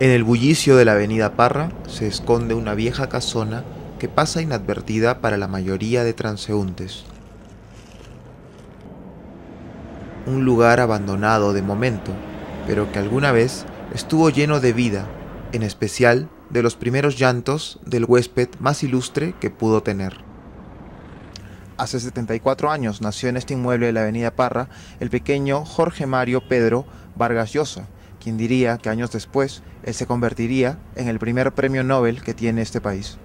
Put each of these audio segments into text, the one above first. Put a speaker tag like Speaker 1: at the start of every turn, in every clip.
Speaker 1: En el bullicio de la avenida Parra se esconde una vieja casona que pasa inadvertida para la mayoría de transeúntes. Un lugar abandonado de momento, pero que alguna vez estuvo lleno de vida, en especial de los primeros llantos del huésped más ilustre que pudo tener. Hace 74 años nació en este inmueble de la Avenida Parra el pequeño Jorge Mario Pedro Vargas Llosa, quien diría que años después eh, se convertiría en el primer premio Nobel que tiene este país.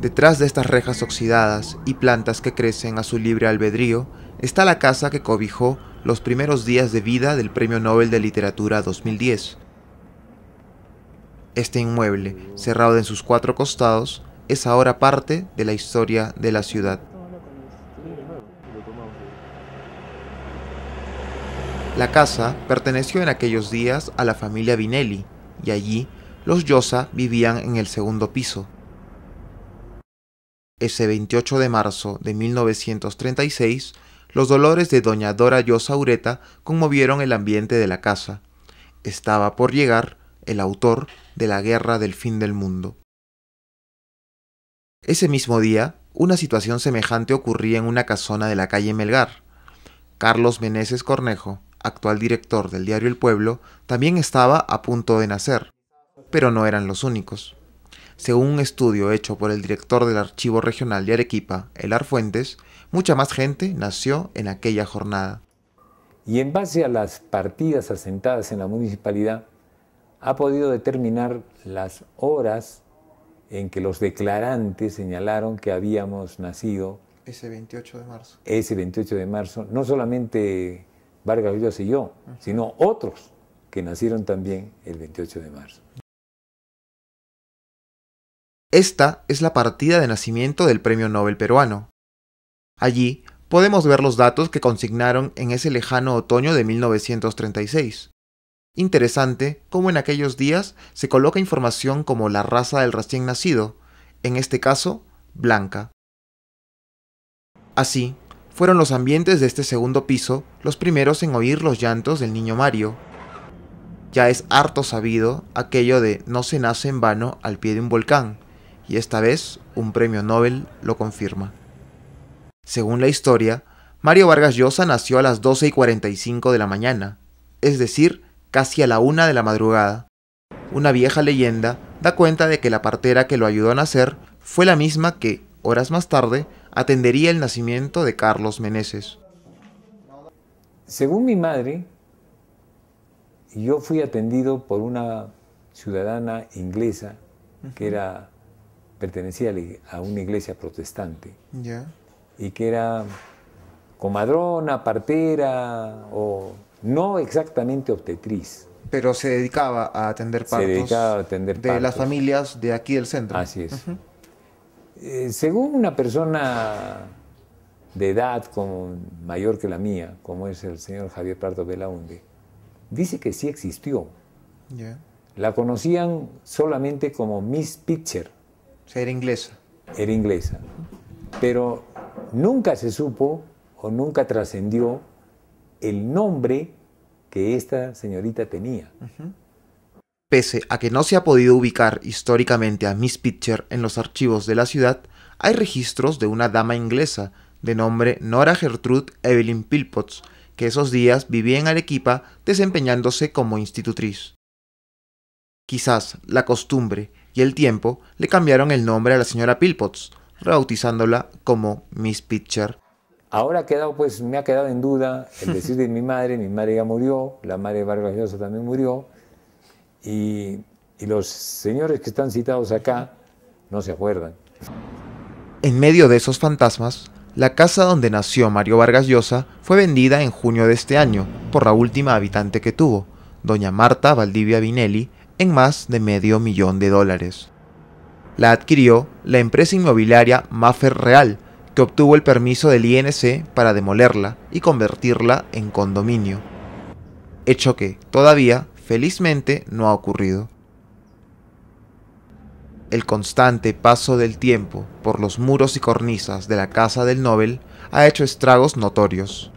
Speaker 1: Detrás de estas rejas oxidadas y plantas que crecen a su libre albedrío está la casa que cobijó los primeros días de vida del Premio Nobel de Literatura 2010. Este inmueble, cerrado en sus cuatro costados, es ahora parte de la historia de la ciudad. La casa perteneció en aquellos días a la familia Vinelli y allí los Llosa vivían en el segundo piso. Ese 28 de marzo de 1936, los dolores de doña Dora Llosa Ureta conmovieron el ambiente de la casa. Estaba por llegar el autor de la guerra del fin del mundo. Ese mismo día, una situación semejante ocurría en una casona de la calle Melgar. Carlos Meneses Cornejo, actual director del diario El Pueblo, también estaba a punto de nacer, pero no eran los únicos. Según un estudio hecho por el director del Archivo Regional de Arequipa, Elar Fuentes, mucha más gente nació en
Speaker 2: aquella jornada. Y en base a las partidas asentadas en la municipalidad, ha podido determinar las horas en que los declarantes señalaron que habíamos nacido.
Speaker 1: Ese 28 de marzo.
Speaker 2: Ese 28 de marzo, no solamente Vargas y yo, sino otros que nacieron también el 28 de marzo.
Speaker 1: Esta es la partida de nacimiento del Premio Nobel peruano. Allí podemos ver los datos que consignaron en ese lejano otoño de 1936. Interesante cómo en aquellos días se coloca información como la raza del recién nacido, en este caso, blanca. Así, fueron los ambientes de este segundo piso los primeros en oír los llantos del niño Mario. Ya es harto sabido aquello de no se nace en vano al pie de un volcán, y esta vez un premio Nobel lo confirma. Según la historia, Mario Vargas Llosa nació a las 12 y 45 de la mañana, es decir, casi a la una de la madrugada. Una vieja leyenda da cuenta de que la partera que lo ayudó a nacer fue la misma que, horas más tarde, atendería el nacimiento de Carlos Meneses.
Speaker 2: Según mi madre, yo fui atendido por una ciudadana inglesa que era pertenecía a una iglesia protestante y que era comadrona, partera o no exactamente obstetriz. Pero se dedicaba a atender partos, de las familias de aquí del centro. Así es. Eh, según una persona de edad mayor que la mía, como es el señor Javier Pardo Belaunde, dice que sí existió. La conocían solamente como Miss Pitcher. O sea, era inglesa. Era inglesa. Pero nunca se supo o nunca trascendió el nombre que esta señorita tenía.
Speaker 1: Pese a que no se ha podido ubicar históricamente a Miss Pitcher en los archivos de la ciudad, hay registros de una dama inglesa de nombre Nora Gertrude Evelyn Pilpots, que esos días vivía en Arequipa desempeñándose como institutriz. Quizás la costumbre y el tiempo le cambiaron el nombre a la señora Pilpots, rebautizándola como Miss Pitcher.
Speaker 2: Ahora pues, me ha quedado en duda el decir de mi madre, mi madre ya murió, la madre de también murió, y, los señores que están citados acá no se acuerdan.
Speaker 1: En medio de esos fantasmas, la casa donde nació Mario Vargas Llosa fue vendida en junio de este año por la última habitante que tuvo, doña Marta Valdivia Vinelli, en más de medio millón de dólares. La adquirió la empresa inmobiliaria Maffer Real, que obtuvo el permiso del INC para demolerla y convertirla en condominio. Hecho que, todavía, felizmente no ha ocurrido. El constante paso del tiempo por los muros y cornisas de la casa del Nobel ha hecho estragos notorios.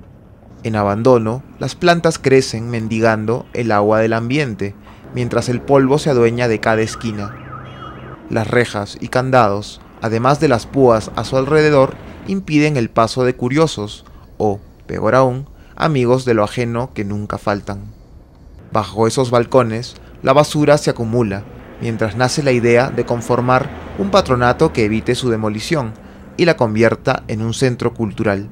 Speaker 1: En abandono, las plantas crecen mendigando el agua del ambiente, mientras el polvo se adueña de cada esquina. Las rejas y candados, además de las púas a su alrededor, impiden el paso de curiosos, o, peor aún, amigos de lo ajeno que nunca faltan. Bajo esos balcones, la basura se acumula, mientras nace la idea de conformar un patronato que evite su demolición y la convierta en un centro cultural.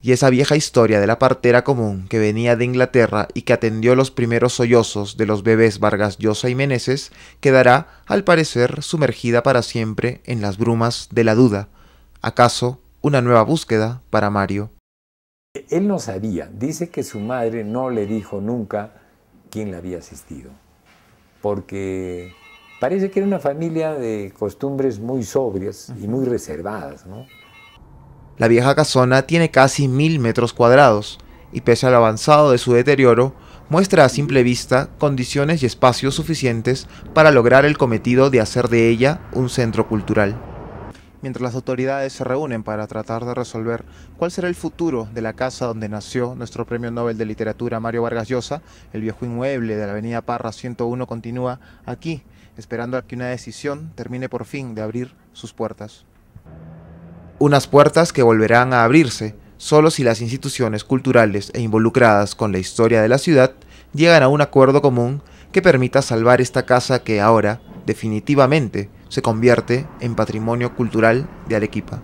Speaker 1: Y esa vieja historia de la partera común que venía de Inglaterra y que atendió los primeros sollozos de los bebés Vargas Llosa y Meneses quedará, al parecer, sumergida para siempre en las brumas de la duda. ¿Acaso una nueva búsqueda para Mario?
Speaker 2: Él no sabía. Dice que su madre no le dijo nunca quién la había asistido, porque parece que era una familia de costumbres muy sobrias y muy reservadas.
Speaker 1: La vieja casona tiene casi mil metros cuadrados y pese al avanzado de su deterioro, muestra a simple vista condiciones y espacios suficientes para lograr el cometido de hacer de ella un centro cultural mientras las autoridades se reúnen para tratar de resolver cuál será el futuro de la casa donde nació nuestro premio Nobel de Literatura Mario Vargas Llosa, el viejo inmueble de la avenida Parra 101 continúa aquí, esperando a que una decisión termine por fin de abrir sus puertas. Unas puertas que volverán a abrirse solo si las instituciones culturales e involucradas con la historia de la ciudad llegan a un acuerdo común que permita salvar esta casa que ahora, definitivamente, se convierte en patrimonio cultural de Arequipa.